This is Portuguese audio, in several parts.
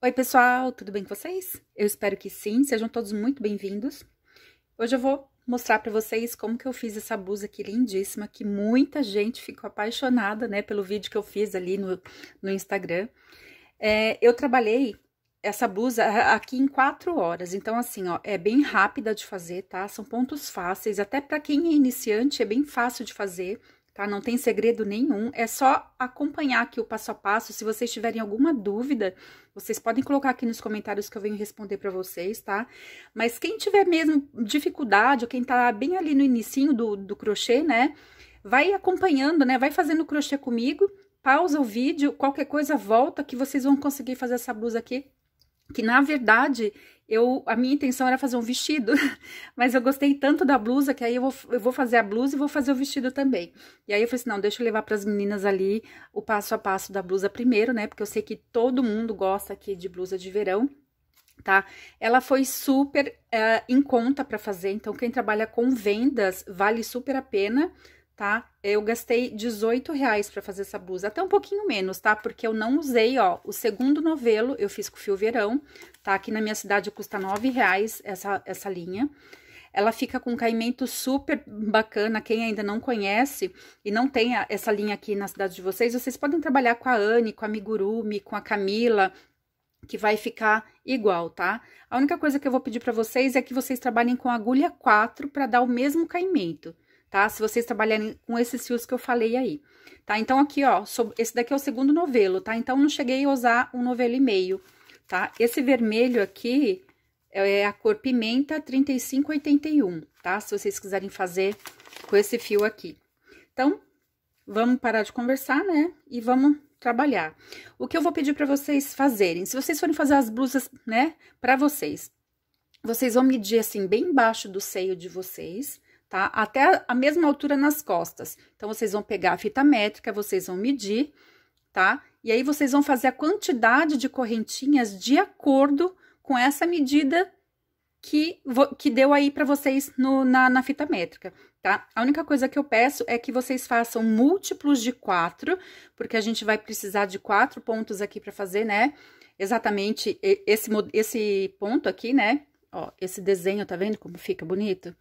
Oi, pessoal, tudo bem com vocês? Eu espero que sim, sejam todos muito bem-vindos. Hoje eu vou mostrar para vocês como que eu fiz essa blusa aqui lindíssima, que muita gente ficou apaixonada, né, pelo vídeo que eu fiz ali no, no Instagram. É, eu trabalhei essa blusa aqui em quatro horas, então assim, ó, é bem rápida de fazer, tá? São pontos fáceis, até para quem é iniciante é bem fácil de fazer, tá? Não tem segredo nenhum, é só acompanhar aqui o passo a passo. Se vocês tiverem alguma dúvida, vocês podem colocar aqui nos comentários que eu venho responder para vocês, tá? Mas quem tiver mesmo dificuldade, ou quem tá bem ali no inicinho do, do crochê, né? Vai acompanhando, né? Vai fazendo crochê comigo, pausa o vídeo, qualquer coisa volta que vocês vão conseguir fazer essa blusa aqui que na verdade eu a minha intenção era fazer um vestido, mas eu gostei tanto da blusa que aí eu vou, eu vou fazer a blusa e vou fazer o vestido também. E aí eu falei assim, não, deixa eu levar para as meninas ali o passo a passo da blusa primeiro, né? Porque eu sei que todo mundo gosta aqui de blusa de verão. Tá? Ela foi super é, em conta para fazer, então quem trabalha com vendas vale super a pena, tá? Eu gastei 18 reais para fazer essa blusa, até um pouquinho menos, tá? Porque eu não usei, ó, o segundo novelo eu fiz com fio verão, tá? Aqui na minha cidade custa nove reais essa, essa linha. Ela fica com um caimento super bacana. Quem ainda não conhece e não tem a, essa linha aqui na cidade de vocês, vocês podem trabalhar com a Anne, com a Migurumi, com a Camila, que vai ficar igual, tá? A única coisa que eu vou pedir para vocês é que vocês trabalhem com agulha 4 para dar o mesmo caimento, tá? Se vocês trabalharem com esses fios que eu falei aí, tá? Então, aqui, ó, esse daqui é o segundo novelo, tá? Então, não cheguei a usar um novelo e meio, tá? Esse vermelho aqui é a cor pimenta 3581, tá? Se vocês quiserem fazer com esse fio aqui. Então, vamos parar de conversar, né? E vamos trabalhar. O que eu vou pedir para vocês fazerem, se vocês forem fazer as blusas, né, para vocês, vocês vão medir assim bem embaixo do seio de vocês, tá? Até a mesma altura nas costas. Então vocês vão pegar a fita métrica, vocês vão medir, tá? E aí vocês vão fazer a quantidade de correntinhas de acordo com essa medida que, que deu aí para vocês no, na, na fita métrica, tá? A única coisa que eu peço é que vocês façam múltiplos de quatro, porque a gente vai precisar de quatro pontos aqui para fazer, né? Exatamente esse, esse ponto aqui, né? Ó, esse desenho, tá vendo como fica bonito?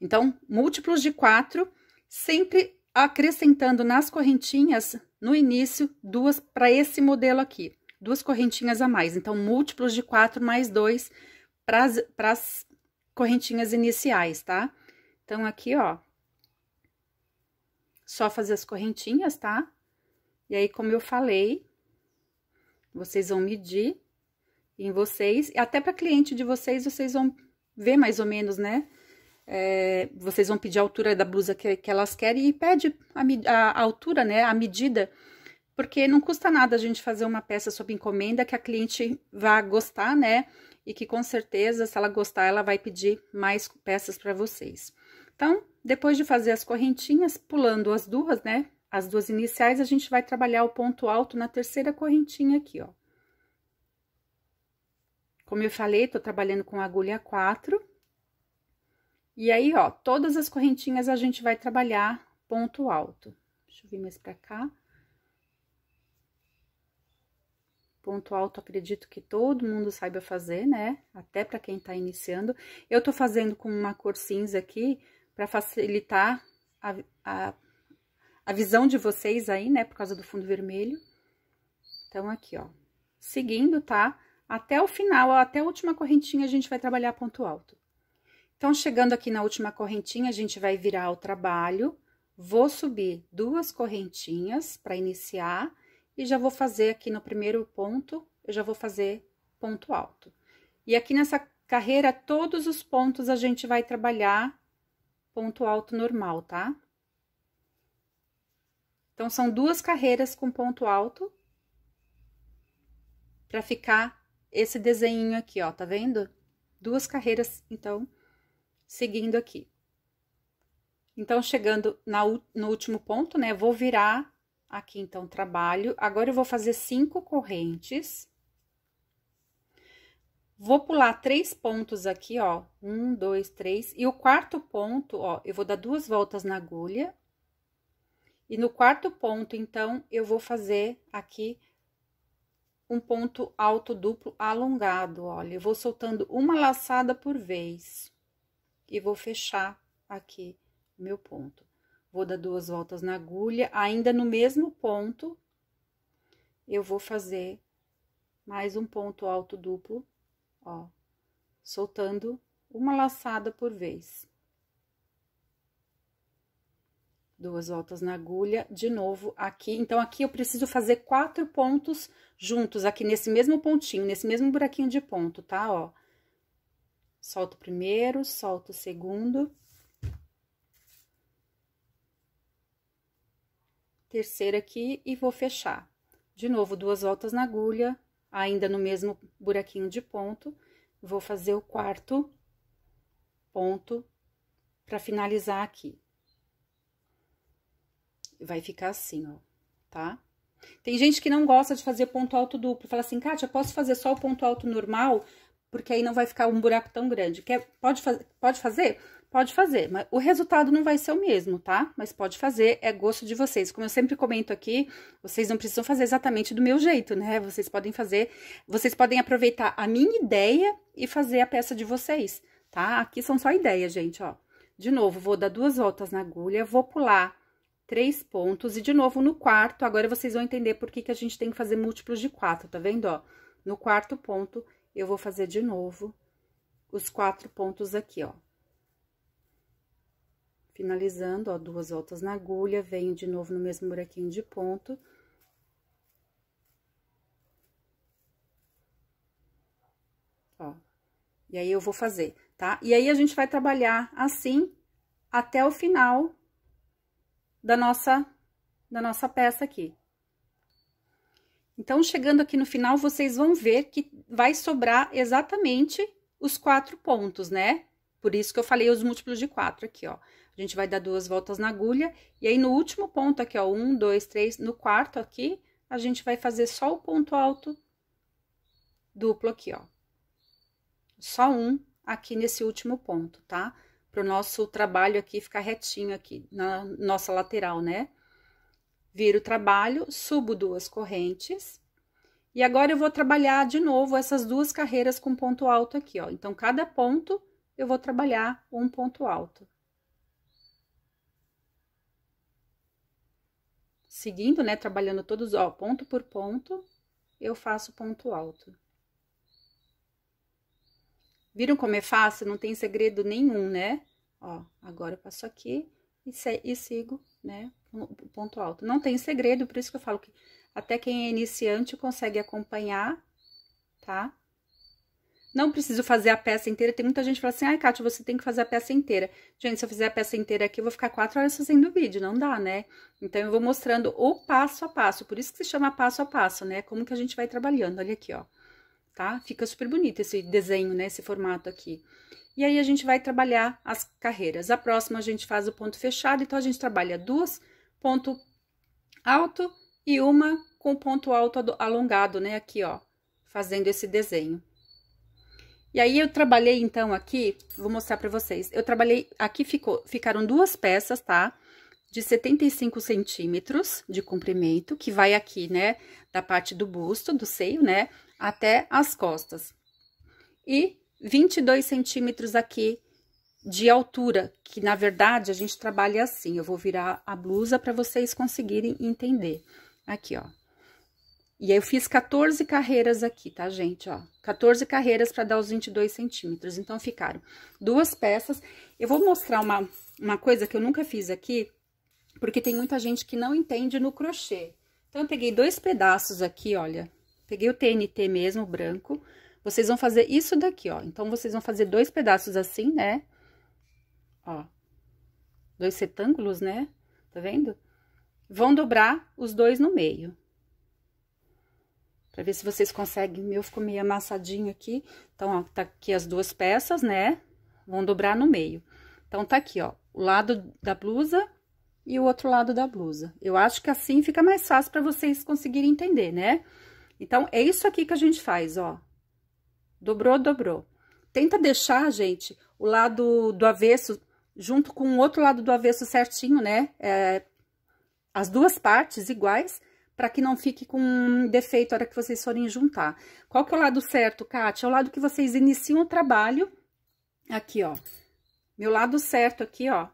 Então, múltiplos de quatro, sempre acrescentando nas correntinhas no início, duas para esse modelo aqui, duas correntinhas a mais. Então, múltiplos de quatro mais dois para as correntinhas iniciais, tá? Então, aqui, ó, só fazer as correntinhas, tá? E aí, como eu falei, vocês vão medir em vocês, até para cliente de vocês, vocês vão ver mais ou menos, né? é, vocês vão pedir a altura da blusa que, que elas querem e pede a, a, a altura, né, a medida, porque não custa nada a gente fazer uma peça sob encomenda que a cliente vá gostar, né, e que com certeza, se ela gostar, ela vai pedir mais peças para vocês. Então, depois de fazer as correntinhas, pulando as duas, né, as duas iniciais, a gente vai trabalhar o ponto alto na terceira correntinha aqui, ó. Como eu falei, tô trabalhando com agulha 4, e aí, ó, todas as correntinhas a gente vai trabalhar ponto alto. Deixa eu vir mais pra cá. Ponto alto, acredito que todo mundo saiba fazer, né? Até para quem tá iniciando. Eu tô fazendo com uma cor cinza aqui para facilitar a, a, a visão de vocês aí, né? Por causa do fundo vermelho. Então, aqui, ó. Seguindo, tá? Até o final, até a última correntinha, a gente vai trabalhar ponto alto. Então, chegando aqui na última correntinha, a gente vai virar o trabalho, vou subir duas correntinhas para iniciar e já vou fazer aqui no primeiro ponto, eu já vou fazer ponto alto. E aqui nessa carreira, todos os pontos a gente vai trabalhar ponto alto normal, tá? Então, são duas carreiras com ponto alto para ficar esse desenho aqui, ó, tá vendo? Duas carreiras, então, seguindo aqui. Então, chegando na, no último ponto, né, vou virar aqui, então, trabalho. Agora, eu vou fazer cinco correntes. Vou pular três pontos aqui, ó, um, dois, três, e o quarto ponto, ó, eu vou dar duas voltas na agulha. E no quarto ponto, então, eu vou fazer aqui um ponto alto duplo alongado, olha, eu vou soltando uma laçada por vez e vou fechar aqui meu ponto. Vou dar duas voltas na agulha, ainda no mesmo ponto, eu vou fazer mais um ponto alto duplo, ó, soltando uma laçada por vez. Duas voltas na agulha, de novo aqui. Então, aqui eu preciso fazer quatro pontos juntos, aqui nesse mesmo pontinho, nesse mesmo buraquinho de ponto, tá? Ó, Solto o primeiro, solto o segundo. Terceiro aqui e vou fechar. De novo, duas voltas na agulha, ainda no mesmo buraquinho de ponto. Vou fazer o quarto ponto para finalizar aqui. Vai ficar assim, ó, tá? Tem gente que não gosta de fazer ponto alto duplo, fala assim, Kátia, posso fazer só o ponto alto normal? porque aí não vai ficar um buraco tão grande. Quer, pode, faz, pode fazer? Pode fazer, mas o resultado não vai ser o mesmo, tá? Mas pode fazer, é gosto de vocês. Como eu sempre comento aqui, vocês não precisam fazer exatamente do meu jeito, né? Vocês podem fazer, vocês podem aproveitar a minha ideia e fazer a peça de vocês, tá? Aqui são só ideias, gente, ó. De novo, vou dar duas voltas na agulha, vou pular três pontos e de novo no quarto, agora vocês vão entender por que, que a gente tem que fazer múltiplos de quatro, tá vendo, ó? No quarto ponto, eu vou fazer de novo os quatro pontos aqui, ó. Finalizando, ó, duas voltas na agulha, venho de novo no mesmo buraquinho de ponto. Ó, e aí eu vou fazer, tá? E aí a gente vai trabalhar assim até o final da nossa, da nossa peça aqui. Então, chegando aqui no final, vocês vão ver que vai sobrar exatamente os quatro pontos, né? Por isso que eu falei os múltiplos de quatro aqui, ó. A gente vai dar duas voltas na agulha, e aí no último ponto aqui, ó, um, dois, três, no quarto aqui, a gente vai fazer só o ponto alto duplo aqui, ó. Só um aqui nesse último ponto, tá? Para o nosso trabalho aqui ficar retinho aqui, na nossa lateral, né? viro o trabalho, subo duas correntes. E agora eu vou trabalhar de novo essas duas carreiras com ponto alto aqui, ó. Então, cada ponto eu vou trabalhar um ponto alto. Seguindo, né, trabalhando todos, ó, ponto por ponto, eu faço ponto alto. Viram como é fácil? Não tem segredo nenhum, né? Ó, agora eu passo aqui e, e sigo né? O ponto alto. Não tem segredo, por isso que eu falo que até quem é iniciante consegue acompanhar, tá? Não preciso fazer a peça inteira. Tem muita gente que fala assim, ai, Kátia, você tem que fazer a peça inteira. Gente, se eu fizer a peça inteira aqui, eu vou ficar quatro horas fazendo o vídeo, não dá, né? Então, eu vou mostrando o passo a passo. Por isso que se chama passo a passo, né? Como que a gente vai trabalhando. Olha aqui, ó. Tá? Fica super bonito esse desenho, né? Esse formato aqui. E aí a gente vai trabalhar as carreiras. A próxima a gente faz o ponto fechado, então a gente trabalha duas, ponto alto e uma com ponto alto alongado, né? Aqui, ó, fazendo esse desenho. E aí, eu trabalhei, então, aqui, vou mostrar pra vocês. Eu trabalhei, aqui ficou, ficaram duas peças, tá? De 75 centímetros de comprimento, que vai aqui, né? Da parte do busto, do seio, né? Até as costas. E 22 centímetros aqui de altura, que na verdade a gente trabalha assim. Eu vou virar a blusa para vocês conseguirem entender. Aqui, ó. E aí eu fiz 14 carreiras aqui, tá, gente? Ó, 14 carreiras para dar os 22 centímetros. Então, ficaram duas peças. Eu vou mostrar uma, uma coisa que eu nunca fiz aqui, porque tem muita gente que não entende no crochê. Então, eu peguei dois pedaços aqui, olha, Peguei o TNT mesmo, branco. Vocês vão fazer isso daqui, ó. Então, vocês vão fazer dois pedaços assim, né? Ó. Dois retângulos, né? Tá vendo? Vão dobrar os dois no meio. Pra ver se vocês conseguem. meu ficou meio amassadinho aqui. Então, ó, tá aqui as duas peças, né? Vão dobrar no meio. Então, tá aqui, ó. O lado da blusa e o outro lado da blusa. Eu acho que assim fica mais fácil para vocês conseguirem entender, né? Então, é isso aqui que a gente faz, ó. Dobrou, dobrou. Tenta deixar, gente, o lado do avesso junto com o outro lado do avesso certinho, né? É, as duas partes iguais, para que não fique com um defeito na hora que vocês forem juntar. Qual que é o lado certo, Kátia? É o lado que vocês iniciam o trabalho. Aqui, ó. Meu lado certo aqui, ó.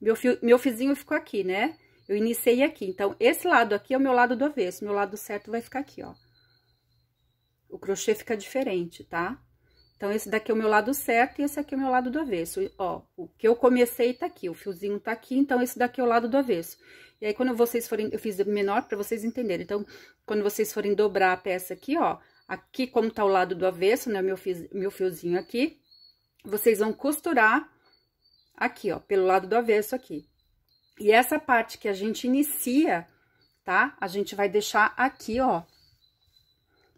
Meu, fio, meu fizinho ficou aqui, né? Eu iniciei aqui, então, esse lado aqui é o meu lado do avesso, meu lado certo vai ficar aqui, ó. O crochê fica diferente, tá? Então, esse daqui é o meu lado certo e esse aqui é o meu lado do avesso. Ó, o que eu comecei tá aqui, o fiozinho tá aqui, então, esse daqui é o lado do avesso. E aí, quando vocês forem... Eu fiz menor pra vocês entenderem. Então, quando vocês forem dobrar a peça aqui, ó, aqui como tá o lado do avesso, né, meu, fiz meu fiozinho aqui, vocês vão costurar aqui, ó, pelo lado do avesso aqui. E essa parte que a gente inicia, tá? A gente vai deixar aqui, ó,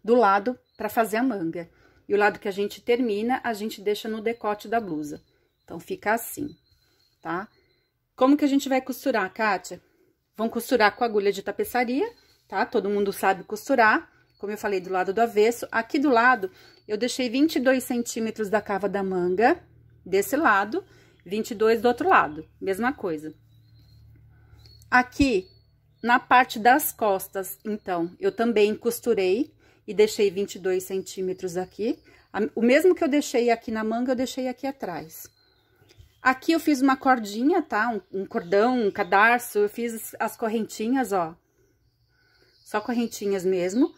do lado para fazer a manga. E o lado que a gente termina, a gente deixa no decote da blusa. Então, fica assim, tá? Como que a gente vai costurar, Kátia? Vão costurar com agulha de tapeçaria, tá? Todo mundo sabe costurar, como eu falei, do lado do avesso. Aqui do lado, eu deixei 22 centímetros da cava da manga, desse lado, 22 do outro lado, mesma coisa. Aqui, na parte das costas, então, eu também costurei e deixei 22 centímetros aqui. O mesmo que eu deixei aqui na manga, eu deixei aqui atrás. Aqui eu fiz uma cordinha, tá? Um, um cordão, um cadarço, eu fiz as correntinhas, ó. Só correntinhas mesmo,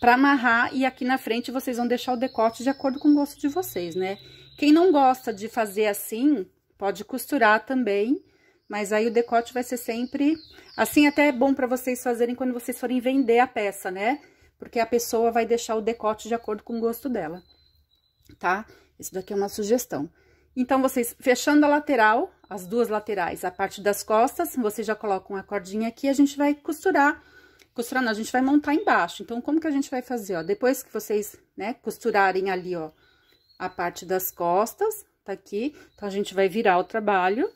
pra amarrar. E aqui na frente vocês vão deixar o decote de acordo com o gosto de vocês, né? Quem não gosta de fazer assim, pode costurar também mas aí o decote vai ser sempre... Assim até é bom para vocês fazerem quando vocês forem vender a peça, né? Porque a pessoa vai deixar o decote de acordo com o gosto dela, tá? Isso daqui é uma sugestão. Então, vocês fechando a lateral, as duas laterais, a parte das costas, vocês já colocam a cordinha aqui, a gente vai costurar. costurando, a gente vai montar embaixo. Então, como que a gente vai fazer, ó? Depois que vocês, né, costurarem ali, ó, a parte das costas, tá aqui. Então, a gente vai virar o trabalho,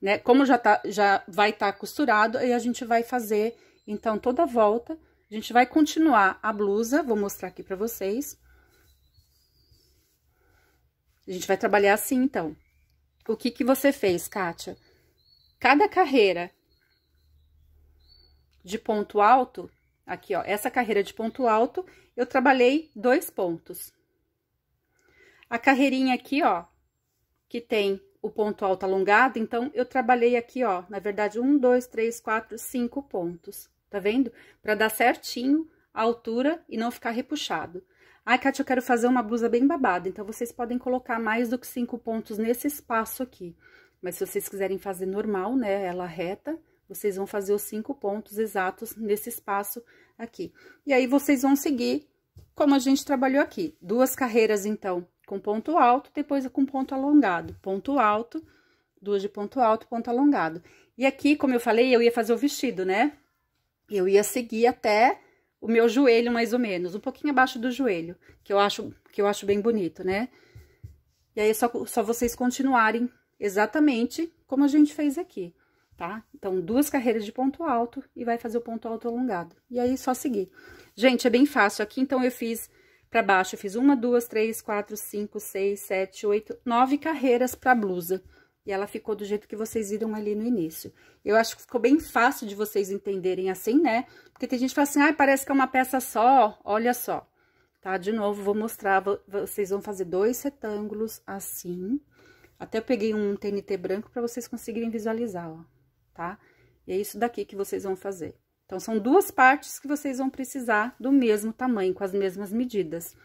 né? Como já, tá, já vai estar tá costurado, aí a gente vai fazer, então, toda a volta. A gente vai continuar a blusa, vou mostrar aqui pra vocês. A gente vai trabalhar assim, então. O que que você fez, Kátia? Cada carreira de ponto alto, aqui, ó, essa carreira de ponto alto, eu trabalhei dois pontos. A carreirinha aqui, ó, que tem o ponto alto alongado, então, eu trabalhei aqui, ó, na verdade, um, dois, três, quatro, cinco pontos, tá vendo? Pra dar certinho a altura e não ficar repuxado. Ai, Kátia, eu quero fazer uma blusa bem babada, então, vocês podem colocar mais do que cinco pontos nesse espaço aqui. Mas, se vocês quiserem fazer normal, né, ela reta, vocês vão fazer os cinco pontos exatos nesse espaço aqui. E aí, vocês vão seguir como a gente trabalhou aqui. Duas carreiras, então, com ponto alto, depois é com ponto alongado, ponto alto, duas de ponto alto, ponto alongado. E aqui, como eu falei, eu ia fazer o vestido, né? Eu ia seguir até o meu joelho, mais ou menos, um pouquinho abaixo do joelho, que eu acho, que eu acho bem bonito, né? E aí, é só, só vocês continuarem exatamente como a gente fez aqui, tá? Então, duas carreiras de ponto alto e vai fazer o ponto alto alongado. E aí, só seguir. Gente, é bem fácil aqui, então, eu fiz para baixo, eu fiz uma, duas, três, quatro, cinco, seis, sete, oito, nove carreiras para blusa. E ela ficou do jeito que vocês viram ali no início. Eu acho que ficou bem fácil de vocês entenderem assim, né? Porque tem gente que fala assim, ah, parece que é uma peça só, olha só. Tá, de novo, vou mostrar, vocês vão fazer dois retângulos assim. Até eu peguei um TNT branco para vocês conseguirem visualizar, ó, tá? E é isso daqui que vocês vão fazer. Então, são duas partes que vocês vão precisar do mesmo tamanho, com as mesmas medidas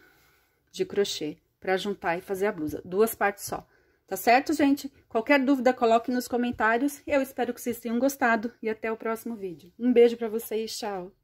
de crochê, para juntar e fazer a blusa. Duas partes só. Tá certo, gente? Qualquer dúvida, coloque nos comentários. Eu espero que vocês tenham gostado e até o próximo vídeo. Um beijo para vocês, tchau!